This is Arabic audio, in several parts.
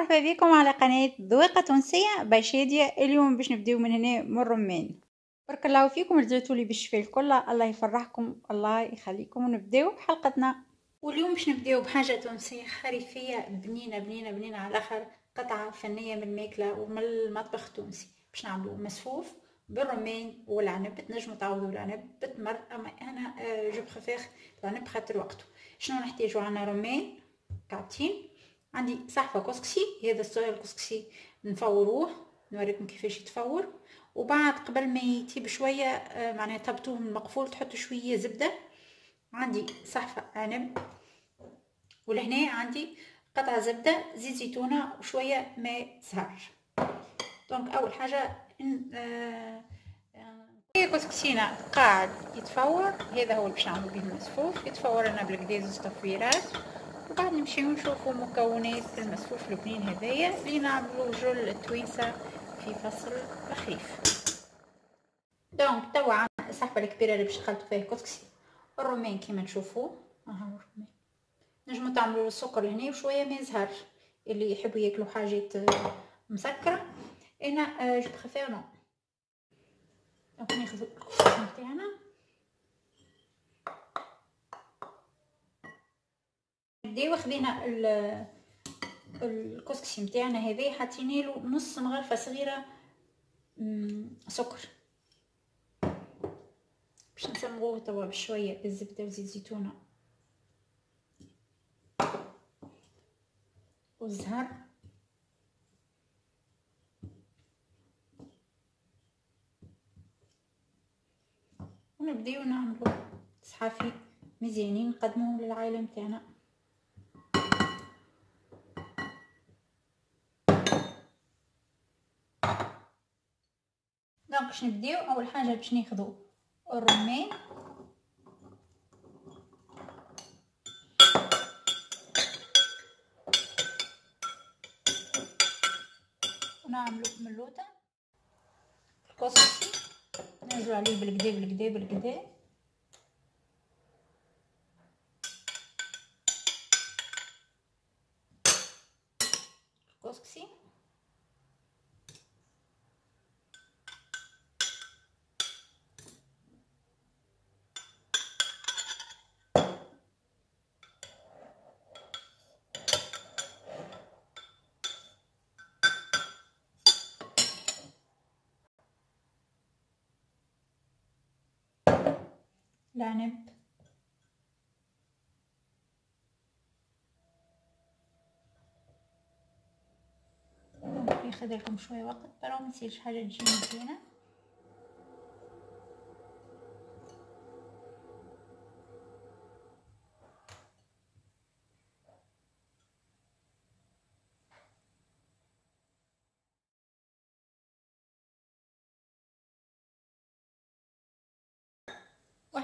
مرحبا بكم على قناة ذويقة تونسية بشادية اليوم باش نبداو من هنا من الرمان بارك الله فيكم رجعتوا لي بالشفاء الكل الله يفرحكم الله يخليكم ونبداو بحلقتنا واليوم باش نبداو بحاجة تونسية خريفية بنينة بنينة بنينة على الآخر قطعة فنية من الماكلة ومن المطبخ التونسي باش نعملو مسفوف بالرمان والعنب تنجمو تعوضو العنب بالتمر اما انا آه، جو بريفير العنب خاطر وقته شنو نحتاجو عنا رمان كعبتين عندي صحفه كسكسي هذا الصويا الكسكسي نفوروه نوريكم كيفاش يتفور وبعد قبل ما يطيب شويه آه، معناها طبتوه من المقفول تحطوا شويه زبده عندي صحفه عنب ولهنا عندي قطعه زبده زيت زيتونه وشويه ماء زهر دونك اول حاجه آه، آه، هي كسكسينا قاعد يتفور هذا هو اللي باش نعملو بيه المصفوف يتفور لنا بالكدا زوج تفويرات بعد نمشيو نشوفو مكونات المسفوف لبنان هذايا اللي نعملو جل التوينسة في فصل الخريف دونك توا الصحبة الكبيرة اللي باش نخلطو فيها كسكسي الرومان كيما نشوفو ها الرومان نجمو تعملو السكر لهنا وشوية من زهر اللي يحبو ياكلو حاجات آه، مسكرة انا جو بريفير نو دونك ناخذ الكسكسي نتاعنا ديوا خدينا الكسكسي نتاعنا هذي حاطين له نص مغرفه صغيره سكر باش نسمغوه توا بشويه الزبده وزيت زيتونه والزهر ونبداو نعملو صحافي مزيانين نقدموهم للعائله نتاعنا باش نبداو اول حاجه باش ناخذ الرمان ونعملو ملوطه الكسكسي نجرو عليه بالقدا بالقدا بالقدا العنب ياخذ لكم شويه وقت برا ما تصيرش حاجه تجي مزيانه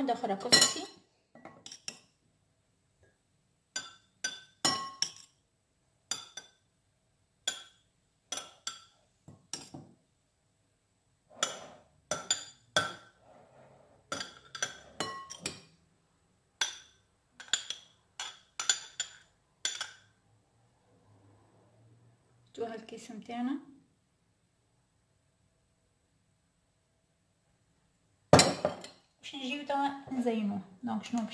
واحده اخرى كوسي هالكيس الكيس متاعنا então zeynu. Donc, je n'en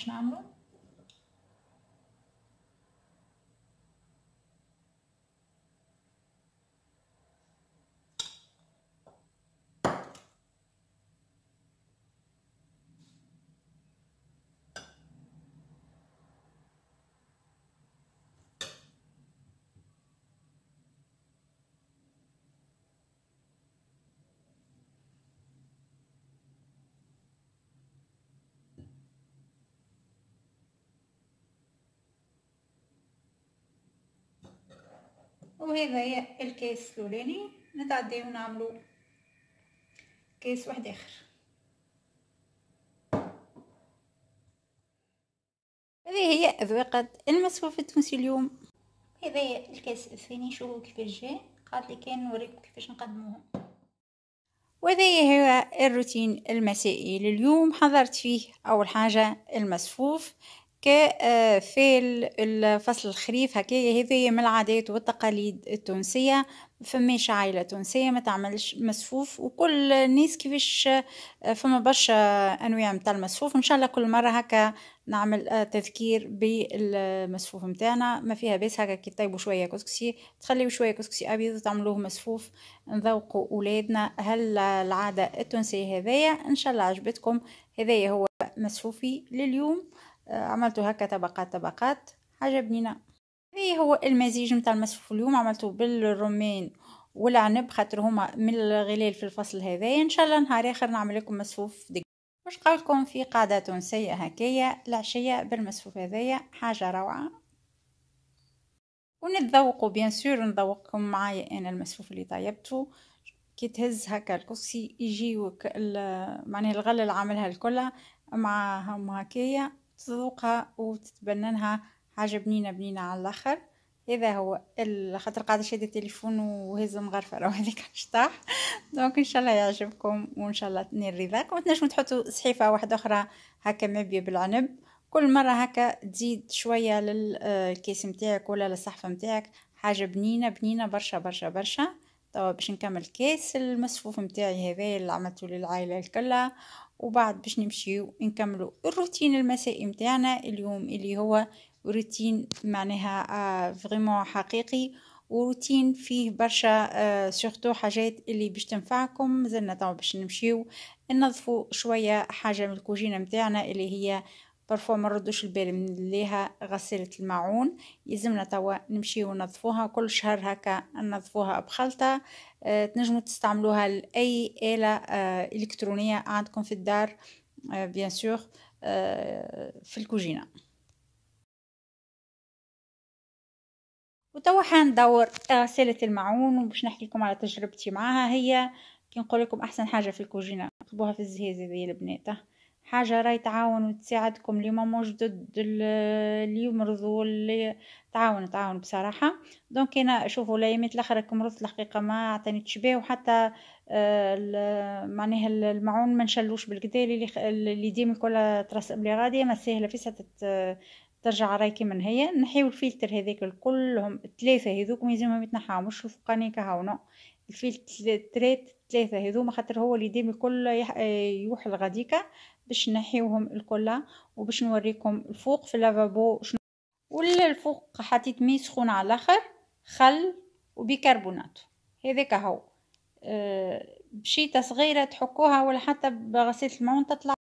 وهذا هي الكيس الاولاني نتعديو ونعملو كيس واحد اخر هذه هي اذواق المسوف التونسي اليوم هذا هي الكاس الثاني شوفوا كيفاش جا قالت لي كان نوريكم كيفاش نقدموه وهذا هو الروتين المسائي لليوم حضرت فيه اول حاجه المسفوف آه، في الفصل الخريف هكايا هذه من العادات والتقاليد التونسية فماش عائلة تونسية ما تعملش مسفوف وكل الناس كيفاش آه، فما برشا أنواع متاع المسفوف إن شاء الله كل مرة هكا نعمل آه، تذكير بالمسفوف متاعنا ما فيها بس هكا كي طيبوا شوية كسكسي تخليوا شوية كسكسي أبيض وتعملوه مسفوف نذوقوا أولادنا هل العادة التونسية هذايا إن شاء الله عجبتكم هذايا هو مسفوفي لليوم آه، عملته هكا طبقات طبقات عجبنينا هذه هو المزيج نتاع المسفوف اليوم عملته بالرمان والعنب خاطر هما من الغلال في الفصل هذايا ان شاء الله نهار اخر نعمل لكم مسفوف دي واش قالكم في قاعده تونسيه هكايا العشيه بالمسفوف هذايا حاجه روعه ونتذوقوا بيان سور نذوقكم معايا انا المسفوف اللي طيبته كي تهز هكا الكرسي يجيوك معناها الغله اللي عاملها الكلها معاهم هكايا تذوقها وتتبننها حاجة بنينة بنينة على الآخر هذا هو خاطر قاعدة شادة التليفون وهز مغرفة راه هذيك شطاح دونك ان شاء الله يعجبكم وان شاء الله تنال رضاكم تنجموا تحطوا صحيفه واحدة أخرى هكا معبية بالعنب كل مرة هكا تزيد شوية للكيس نتاعك ولا للصحفة نتاعك حاجة بنينة بنينة برشا برشا برشا توا باش نكمل الكيس المصفوف نتاعي هذايا اللي عملته للعائلة الكلها وبعد باش نمشيو نكملو الروتين المسائي متاعنا اليوم اللي هو روتين معناها آه فريمون حقيقي وروتين فيه برشا آه سورتو حاجات اللي باش تنفعكم مازلنا تو باش نمشيو ننظفوا شويه حاجه من الكوجينه متاعنا اللي هي برفوع ما نردوش البال من ليها غسيلة الماعون يلزمنا توا نمشيو نظفوها كل شهر هكا نظفوها بخلطة آه تنجمو تستعملوها لأي آلة آه إلكترونية عندكم في الدار آه بيان آه، سور في الكوجينة وتوا حندور غسالة الماعون وباش نحكي لكم على تجربتي معاها هي كي نقول لكم احسن حاجه في الكوجينه نطلبوها في الزهيزه ذي البنات حاجه راهي تعاون وتساعدكم اللي ما جدد اللي مرضوا اللي تعاون تعاون بصراحه دونك انا شوفوا الايامات الاخر مرضت الحقيقه ما عطانيتش بيه وحتى آه، معناها المعون ما نشلوش بالكدي اللي اللي ديما الكل ترسب لي غادي ما سهله فيسا ترجع رايكي من هي نحيو الفلتر هذاك هم الثلاثه هذوك ما يتنحاو مش الفوقاني كهاو نو في التلات ثلاثة هذوما خاطر هو اللي ديم الكل يروح لغاديكا باش نحيوهم الكل وباش نوريكم الفوق في اللافابو شنو والفوق حطيت مي سخون على الاخر خل وبيكربونات هذاك هو أه، بشيطه صغيره تحكوها ولا حتى بغسيل المعون تطلع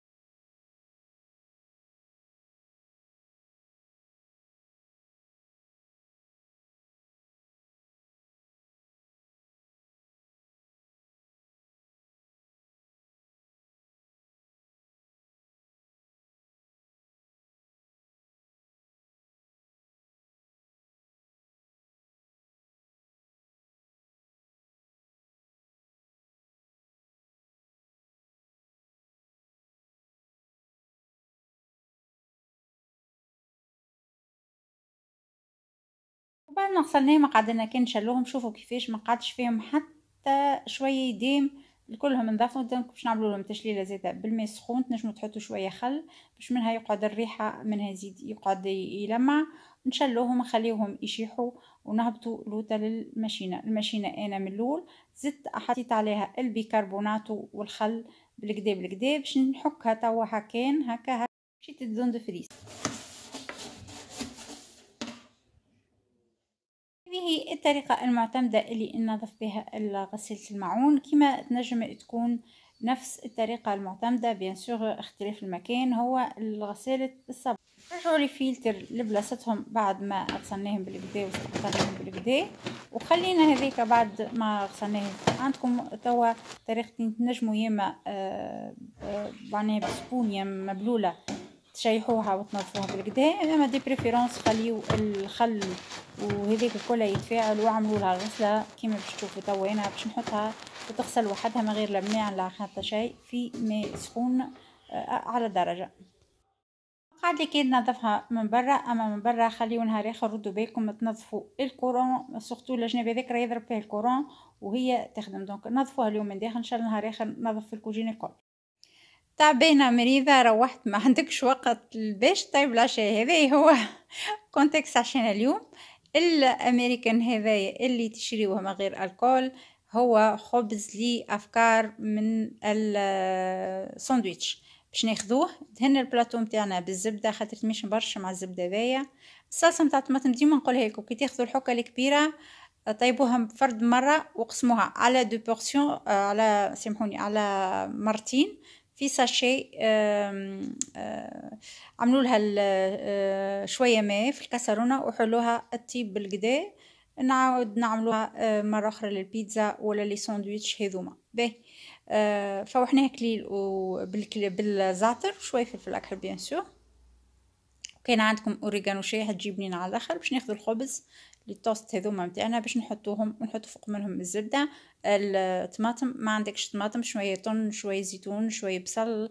بعد ما غسلناهم قعدنا كان نشلوهم شوفوا كيفاش ما قعدش فيهم حتى شويه يديم كلهم نظفوا دونك باش نعملوا لهم تشليله زيت بالماء سخون تنجموا تحطوا شويه خل باش منها يقعد الريحه منها يزيد يقعد يلمع نشلوهم نخليوهم يشيحوا ونهبطوا لوطه للماشينه الماشينه انا من الاول زدت حطيت عليها البيكربونات والخل بالكدا بالكدا باش نحكها توا هكا هكا مشيت تزون فريز هي الطريقة المعتمدة اللي ننظف بها غسيلة المعون كما تنجم تكون نفس الطريقة المعتمدة بيان سور اختلاف المكان هو غسالة الصابون رجعوا لي لبلاصتهم بعد ما غسلناهم بالكدا وسقطناهم بالكدا وخلينا هذيك بعد ما غسلناهم عندكم توا طريقتين تنجموا ياما آه، آه، معناها بسبون يا مبلولة تشيحوها وتنظفوها بالقدا اما دي بريفيرونس خليو الخل وهذيك الكل يتفاعل وعملوا لها غسله كيما باش تشوفوا توا انا باش نحطها وتغسل وحدها من غير لا بناع لا حتى شيء في ماء سخون آه، على درجه قاعد كي ننظفها من برا اما من برا خليو نهار اخر ردوا بالكم تنظفوا الكورون سورتو الجناب هذاك راه يضرب فيه الكورون وهي تخدم دونك نظفوها اليوم من داخل ان شاء الله نهار اخر نظف الكوجين الكل تعبانة مريضة روحت ما عندكش وقت باش طيب لا شيء هذا هو كونتكس عشان اليوم الامريكان هذايا اللي تشريوه من غير الكول هو خبز لي افكار من الساندويتش باش ناخذوه دهن البلاطو نتاعنا بالزبده خاطر مش برشا مع الزبده ذايا الصلصه نتاع الطماطم ديما نقولها لكم كي تاخذوا الحكه الكبيره آه، طيبوها فرد مره وقسموها على دو بورسيون آه، على سامحوني على مرتين في ساشي euh, euh, عملوا لها euh, شويه ماء في الكاسرونه وحلوها الطيب بالقدا نعاود نعملوها مره اخرى للبيتزا ولا لي ساندويتش هذوما باه فوحناه كليل بالزعتر شويه فلفل اكحل بيان سور كان عندكم اوريجانو شاي تجيبني على الاخر باش ناخذ الخبز توست هذوما نتاعنا باش نحطوهم ونحطو فوق منهم الزبده الطماطم ما عندكش طماطم شويه طن شويه زيتون شويه بصل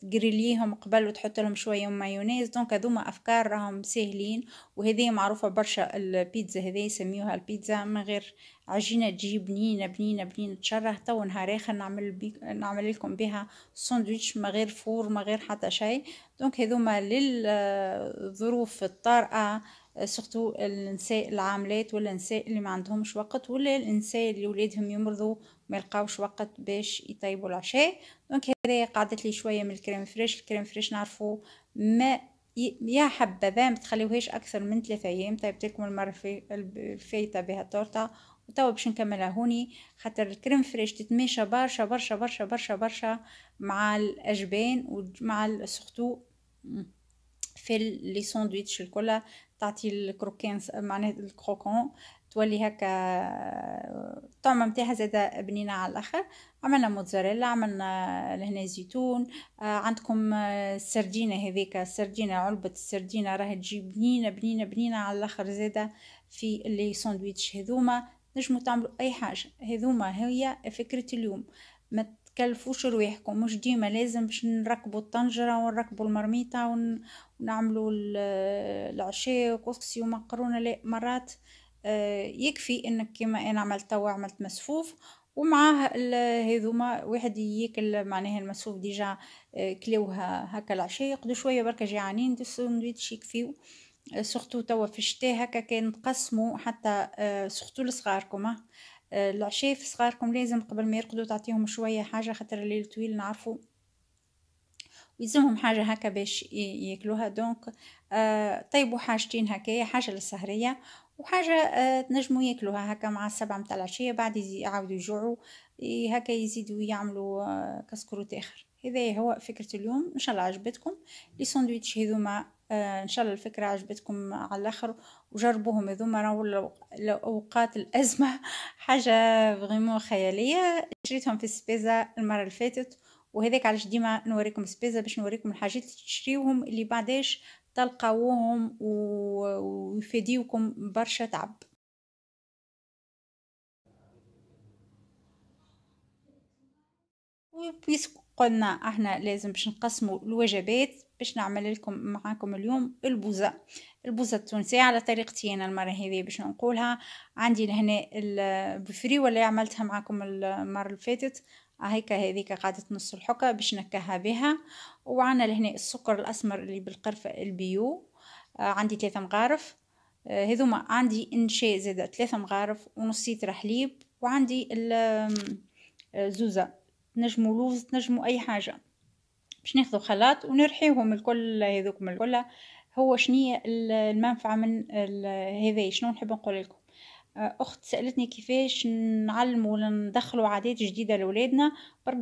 تقريليهم قبل وتحط لهم شويه مايونيز دونك هذوما افكار راهم ساهلين وهذه معروفه برشا البيتزا هذه يسميوها البيتزا من غير عجينه تجي بنينه بنينه بنينه تشره تو نهار اخر نعمل بي... نعمل لكم بها ساندويتش ما غير فور ما غير حتى شيء دونك هذوما للظروف الطارئه آه، سورتو النساء العاملات ولا النساء اللي ما عندهمش وقت ولا النساء اللي ولادهم يمرضوا ما يلقاوش وقت باش يطيبوا العشاء دونك هذه قعدت لي شويه من الكريم فريش الكريم فريش نعرفوا ما يا حبذا ما تخليوهاش اكثر من ثلاثة ايام طيبت لكم المره الفايته بها التورته وتوا باش نكملها هوني خاطر الكريم فريش تتماشى برشا برشا برشا برشا برشا مع الاجبان ومع السخطو في لي ساندويتش الكل تعطي الكروكين معناها الكروكون تولي هكا الطعمة نتاعها زادا بنينة على الآخر عملنا موتزاريلا عملنا لهنا زيتون آه، عندكم آه، السردينة هذيك السردينة علبة السردينة راهي تجي بنينة بنينة بنينة على الآخر زادا في لي ساندويتش هذوما نجمو تعملوا أي حاجة هذوما هي فكرة اليوم ما تكلفوش رواحكم مش ديما لازم باش نركبوا الطنجرة ونركبوا المرميطة ون... نعملوا العشاء وكسكسي ومقرونه لا مرات آه، يكفي انك كما انا عملت توا عملت مسفوف ومعاه هذوما واحد ياكل معناها المسفوف ديجا آه، كلوها هكا العشاء يقضوا شويه بركه جيعانين دي ساندويتش يكفيو آه، سورتو توا في الشتاء هكا كان تقسموا حتى سورتو لصغاركم العشاء في صغاركم لازم قبل ما يرقدوا تعطيهم شويه حاجه خاطر الليل طويل نعرفوا يلزمهم حاجة هكا باش ياكلوها دونك آه، طيبوا حاجتين هكايا حاجة للسهرية وحاجة آه، تنجموا ياكلوها هكا مع السبعة متاع العشية بعد يعاودوا يجوعوا هكا يزيدوا يعملوا آه، كسكروت آخر هذا هو فكرة اليوم إن شاء الله عجبتكم لي ساندويتش هذوما ان شاء الله الفكره عجبتكم على الاخر وجربوهم هذوما راهو الاوقات الازمه حاجه فريمون خياليه شريتهم في السبيزا المره اللي فاتت وهذاك علاش ديما نوريكم سبيزا باش نوريكم الحاجات اللي تشريوهم اللي بعداش تلقاوهم ويفيديوكم برشا تعب وبيسكو قلنا احنا لازم باش نقسموا الوجبات باش نعمل لكم معاكم اليوم البوزة البوزة التونسية على طريقتي انا المرة هذه باش نقولها عندي لهنا البفري ولا عملتها معاكم المرة اللي فاتت هيك هذيك قاعدة نص الحكة باش نكهها بها وعنا لهنا السكر الأسمر اللي بالقرفة البيو آه، عندي ثلاثة مغارف آه، هذوما عندي انشاء زادة ثلاثة مغارف ونص رحليب حليب وعندي الزوزة آه، تنجمو لوز تنجمو أي حاجة باش ناخذو خلاط ونرحيهم الكل هذوك من الكل هو شنية المنفعة من هذي شنو نحب نقول لكم اخت سالتني كيفاش نعلم ولا ندخلوا عادات جديده لاولادنا بار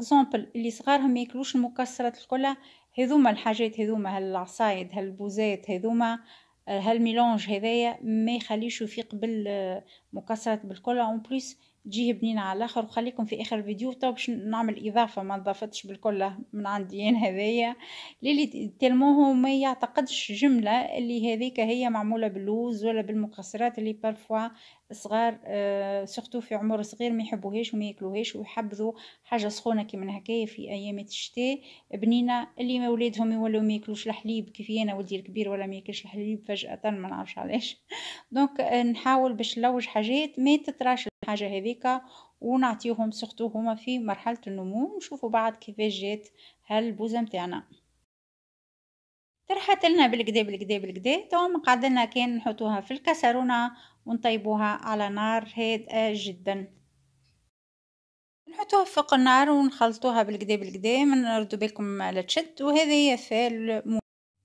اللي صغارهم ما ياكلوش المكسرات الكلها هذوما الحاجات هذوما هالعصايد هالبوزات هذوما هالميلونج هذايا ما يخليش يفيق بالمكسرات بالكل اون بليس تجيه بنينة على الاخر وخليكم في اخر الفيديو تو طيب، باش نعمل اضافه ما نضافتش بالكل اه، من عندي انا هذايا للي تلمو هو ما يعتقدش جمله اللي هذيك هي معموله باللوز ولا بالمكسرات اللي بارفوا صغار آه سورتو في عمر صغير ما يحبوهاش وما ياكلوهاش ويحبذوا حاجه سخونه كيما هكايا في ايام الشتاء بنينه اللي ما ولادهم يولوا ما ياكلوش الحليب كيفي انا ولدي الكبير ولا ما ياكلش الحليب فجاه ما نعرفش علاش دونك اه، نحاول باش نلوج حاجات ما تتراش الحاجه هذيك ونعطيوهم سورتو هما في مرحله النمو ونشوفوا بعد كيفاش جات هالبوزه نتاعنا ترحت لنا بالكدا بالكدا بالكدا توا قعد كان نحطوها في الكسرونه ونطيبوها على نار هادئه جدا نحطوها فوق النار ونخلطوها بالكدا بالكدا من نردو بالكم على تشد وهذه هي فال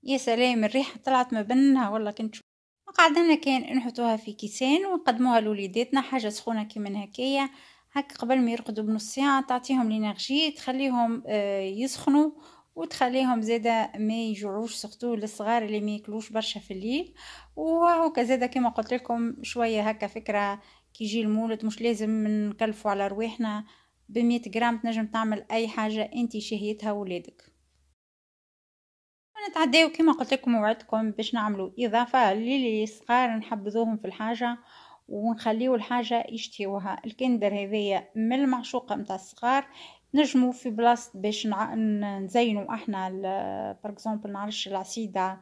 يا سلام الريحه طلعت ما بينها والله كنت وقعدنا كان نحطوها في كيسان ونقدموها لوليداتنا حاجه سخونه كيما هكايا هك قبل ما يرقدوا بنص ساعه تعطيهم لينرجي تخليهم آه، يسخنوا وتخليهم زادا ما يجوعوش سقطو للصغار اللي ما ياكلوش برشا في الليل وهو كزادا كما قلت لكم شويه هكا فكره كي يجي المولد مش لازم نكلفوا على رواحنا بمية غرام تنجم تعمل اي حاجه انت شهيتها ولادك نتعداو كما قلت لكم موعدكم باش نعملوا اضافه للي الصغار نحبذوهم في الحاجه ونخليو الحاجه يشتيوها الكندر هذايا من المعشوقه نتاع الصغار نجمو في بلاصه باش نزينو احنا بار اكزومبل نعرفش العصيده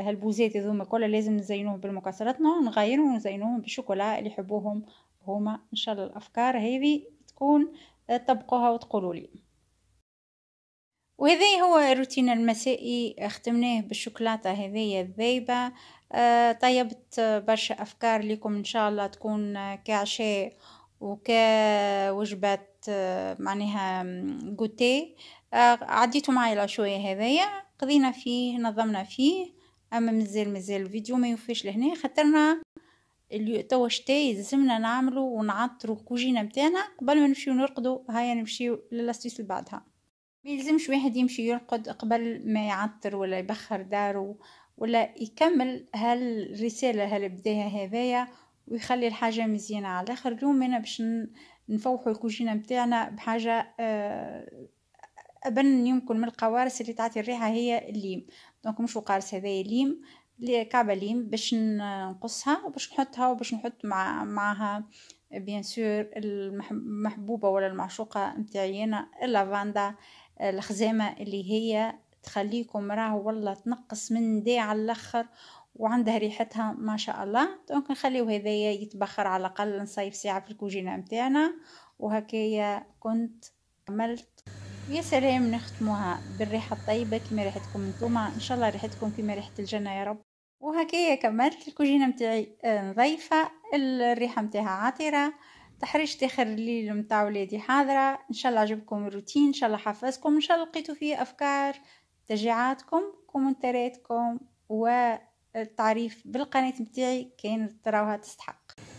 هالبوزات هذوما كلها لازم نزينوهم بالمكسرات نغيرو ونزينوهم بالشوكولا اللي يحبوهم هما ان شاء الله الافكار هذه تكون طبقوها وتقولوا لي وهذا هو الروتين المسائي ختمناه بالشوكولاتة هذه الذايبة آه، طيبت برشا أفكار لكم إن شاء الله تكون كعشاء وكوجبات آه، معناها جوتي آه، عديتوا معايا العشوية هذايا قضينا فيه نظمنا فيه أما مازال مازال الفيديو ما يوفيش لهنا خاطرنا اللي توا شتا يلزمنا نعملو ونعطرو الكوجينه نتاعنا قبل ما نمشيو نرقدو هيا نمشيو للاستيس اللي بعدها ما يلزمش واحد يمشي يرقد قبل ما يعطر ولا يبخر دارو ولا يكمل هالرسالة هالبداية هذايا ويخلي الحاجة مزيانة على الآخر اليوم أنا باش نفوحوا الكوجينة بتاعنا بحاجة آه، أبن يمكن من القوارس اللي تعطي الريحة هي الليم دونك مش قارص هذايا اللي كعبة ليم باش نقصها وباش نحطها وباش نحط مع معها بيان سور المحبوبة ولا المعشوقة متاعينا أنا اللافاندا الخزامة اللي هي تخليكم راهو والله تنقص من دي على الاخر وعندها ريحتها ما شاء الله دونك نخليو هذايا يتبخر على الاقل نصيف ساعه في الكوجينه نتاعنا وهكايا كنت عملت يا سلام نختموها بالريحه الطيبه كما ريحتكم نتوما ان شاء الله ريحتكم كما ريحه الجنه يا رب وهكايا كملت الكوجينه نتاعي آه، نظيفه الريحه نتاعها عطره تحريشة اخر الليل نتاع ولادي حاضرة ان شاء الله عجبكم الروتين ان شاء الله حفظكم ان شاء الله لقيتوا فيه افكار تشجيعاتكم كومنتاتكم والتعريف بالقناة نتاعي كان تراوها تستحق